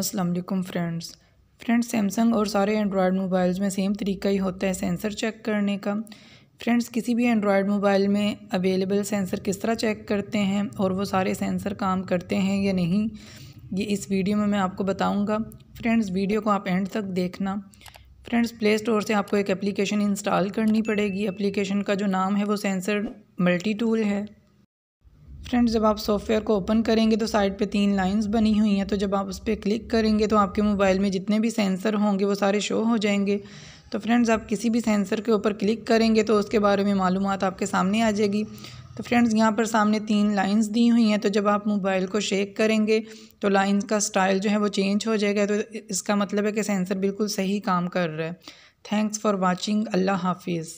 Aslam friends friends Samsung और सारे Android mobiles में सेम तरीका ही होता है सेंसर चेक करने का फ्रेंड्स किसी भी एंड्रॉयड मोबाइल में अवेलेबल सेंसर किस तरह चेक करते हैं और वो सारे सेंसर काम करते हैं या नहीं ये इस वीडियो में मैं आपको बताऊंगा फ्रेंड्स वीडियो को आप एंड तक देखना फ्रेंड्स प्ले स्टोर से आपको एक एप्लीकेशन इंस्टॉल करनी पड़ेगी एप्लीकेशन का जो नाम है वो सेंसर मल्टी टूल है फ्रेंड्स जब आप सॉफ्टवेयर को ओपन करेंगे तो साइड पे तीन लाइंस बनी हुई हैं तो जब आप उस पर क्लिक करेंगे तो आपके मोबाइल में जितने भी सेंसर होंगे वो सारे शो हो जाएंगे तो फ्रेंड्स आप किसी भी सेंसर के ऊपर क्लिक करेंगे तो उसके बारे में मालूम आपके सामने आ जाएगी तो फ्रेंड्स यहाँ पर सामने तीन लाइंस दी हुई हैं तो जब आप मोबाइल को शेक करेंगे तो लाइन का स्टाइल जो है वो चेंज हो जाएगा तो इसका मतलब है कि सेंसर बिल्कुल सही काम कर रहा है थैंक्स फॉर वॉचिंग अल्लाह हाफिज़